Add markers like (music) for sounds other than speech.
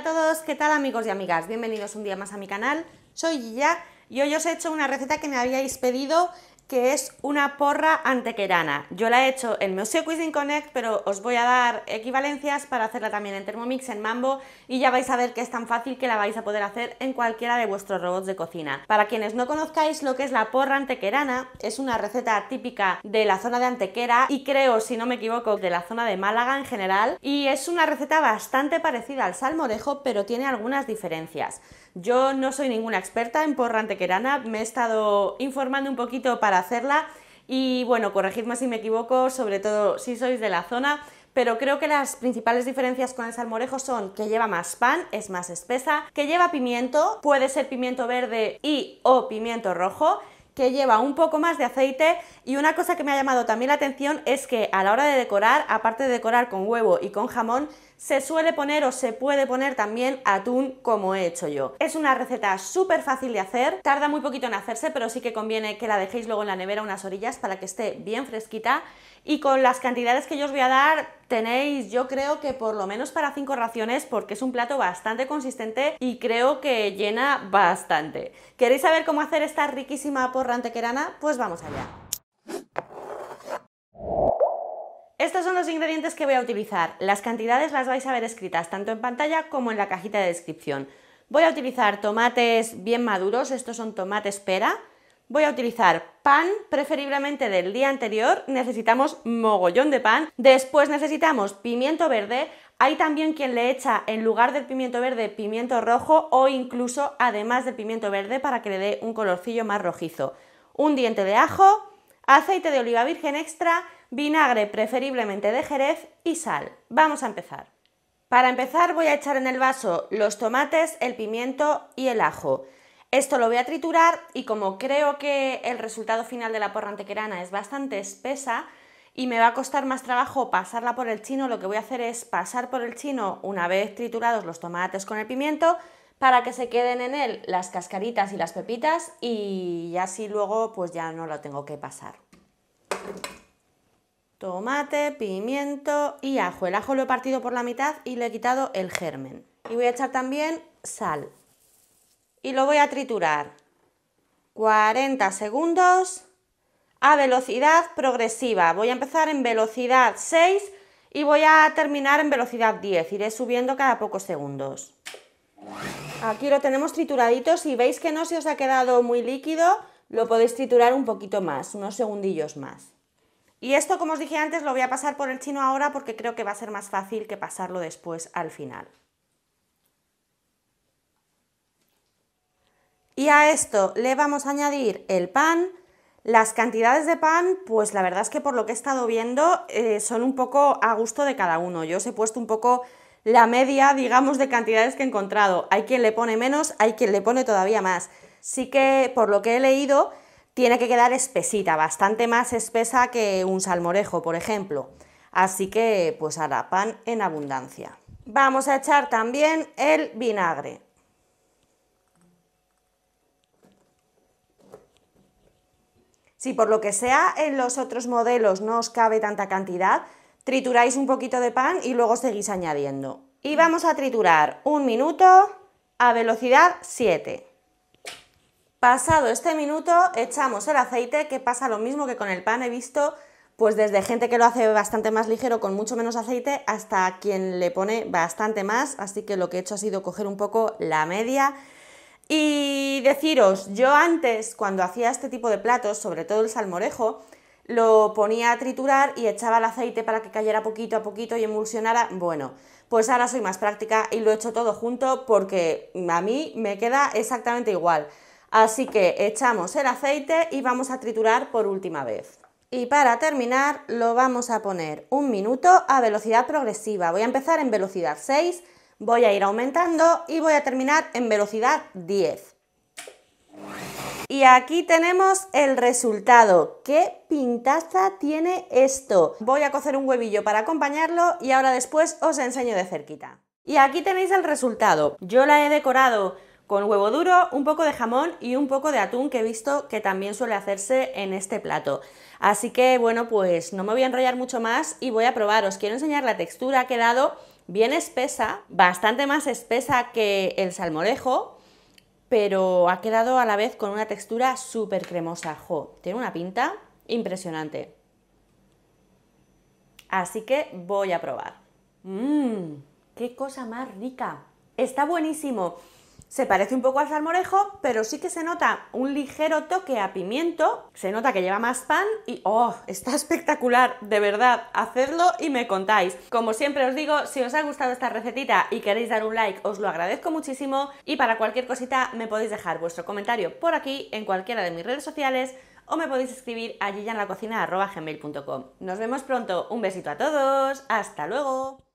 Hola a todos, ¿qué tal amigos y amigas? Bienvenidos un día más a mi canal, soy ya y hoy os he hecho una receta que me habíais pedido que es una porra antequerana. Yo la he hecho en Museo Cuisine Connect, pero os voy a dar equivalencias para hacerla también en Thermomix, en Mambo, y ya vais a ver que es tan fácil que la vais a poder hacer en cualquiera de vuestros robots de cocina. Para quienes no conozcáis lo que es la porra antequerana, es una receta típica de la zona de Antequera y creo, si no me equivoco, de la zona de Málaga en general, y es una receta bastante parecida al salmorejo, pero tiene algunas diferencias. Yo no soy ninguna experta en porra antequerana, me he estado informando un poquito para hacerla. Y bueno, corregidme si me equivoco, sobre todo si sois de la zona, pero creo que las principales diferencias con el salmorejo son que lleva más pan, es más espesa, que lleva pimiento, puede ser pimiento verde y o pimiento rojo, que lleva un poco más de aceite y una cosa que me ha llamado también la atención es que a la hora de decorar, aparte de decorar con huevo y con jamón, se suele poner o se puede poner también atún como he hecho yo. Es una receta súper fácil de hacer, tarda muy poquito en hacerse, pero sí que conviene que la dejéis luego en la nevera unas orillas para que esté bien fresquita y con las cantidades que yo os voy a dar tenéis yo creo que por lo menos para cinco raciones porque es un plato bastante consistente y creo que llena bastante. ¿Queréis saber cómo hacer esta riquísima porra antequerana? Pues vamos allá. Estos son los ingredientes que voy a utilizar. Las cantidades las vais a ver escritas tanto en pantalla como en la cajita de descripción. Voy a utilizar tomates bien maduros, estos son tomates pera. Voy a utilizar pan, preferiblemente del día anterior, necesitamos mogollón de pan, después necesitamos pimiento verde, hay también quien le echa en lugar del pimiento verde pimiento rojo o incluso además del pimiento verde para que le dé un colorcillo más rojizo. Un diente de ajo, aceite de oliva virgen extra, vinagre preferiblemente de jerez y sal. Vamos a empezar. Para empezar voy a echar en el vaso los tomates, el pimiento y el ajo. Esto lo voy a triturar y como creo que el resultado final de la porra antequerana es bastante espesa y me va a costar más trabajo pasarla por el chino, lo que voy a hacer es pasar por el chino una vez triturados los tomates con el pimiento para que se queden en él las cascaritas y las pepitas y así luego pues ya no lo tengo que pasar. Tomate, pimiento y ajo. El ajo lo he partido por la mitad y le he quitado el germen. Y voy a echar también sal y lo voy a triturar 40 segundos a velocidad progresiva. Voy a empezar en velocidad 6 y voy a terminar en velocidad 10. Iré subiendo cada pocos segundos. Aquí lo tenemos trituradito. Si veis que no se os ha quedado muy líquido, lo podéis triturar un poquito más, unos segundillos más. Y esto, como os dije antes, lo voy a pasar por el chino ahora porque creo que va a ser más fácil que pasarlo después al final. Y a esto le vamos a añadir el pan. Las cantidades de pan, pues la verdad es que por lo que he estado viendo, eh, son un poco a gusto de cada uno. Yo os he puesto un poco la media, digamos, de cantidades que he encontrado. Hay quien le pone menos, hay quien le pone todavía más. Sí que, por lo que he leído, tiene que quedar espesita, bastante más espesa que un salmorejo, por ejemplo. Así que, pues hará pan en abundancia. Vamos a echar también el vinagre. Si por lo que sea en los otros modelos no os cabe tanta cantidad, trituráis un poquito de pan y luego seguís añadiendo. Y vamos a triturar un minuto a velocidad 7. Pasado este minuto echamos el aceite, que pasa lo mismo que con el pan, he visto pues desde gente que lo hace bastante más ligero con mucho menos aceite hasta quien le pone bastante más, así que lo que he hecho ha sido coger un poco la media y deciros, yo antes, cuando hacía este tipo de platos, sobre todo el salmorejo, lo ponía a triturar y echaba el aceite para que cayera poquito a poquito y emulsionara. Bueno, pues ahora soy más práctica y lo echo todo junto porque a mí me queda exactamente igual. Así que echamos el aceite y vamos a triturar por última vez. Y para terminar lo vamos a poner un minuto a velocidad progresiva. Voy a empezar en velocidad 6 voy a ir aumentando y voy a terminar en velocidad 10. Y aquí tenemos el resultado. ¡Qué pintaza tiene esto! Voy a cocer un huevillo para acompañarlo y ahora después os enseño de cerquita. Y aquí tenéis el resultado. Yo la he decorado con huevo duro, un poco de jamón y un poco de atún que he visto que también suele hacerse en este plato. Así que bueno, pues no me voy a enrollar mucho más y voy a probar. Os quiero enseñar la textura que ha quedado bien espesa, bastante más espesa que el salmorejo, pero ha quedado a la vez con una textura súper cremosa. tiene una pinta impresionante. Así que voy a probar. ¡Mmm! ¡Qué cosa más rica! Está buenísimo. Se parece un poco al salmorejo, pero sí que se nota un ligero toque a pimiento, se nota que lleva más pan y ¡oh! (laughs) Está espectacular, de verdad, hacedlo y me contáis. Como siempre os digo, si os ha gustado esta recetita y queréis dar un like, os lo agradezco muchísimo y para cualquier cosita me podéis dejar vuestro comentario por aquí en cualquiera de mis redes sociales o me podéis escribir a gmail.com Nos vemos pronto, un besito a todos, hasta luego.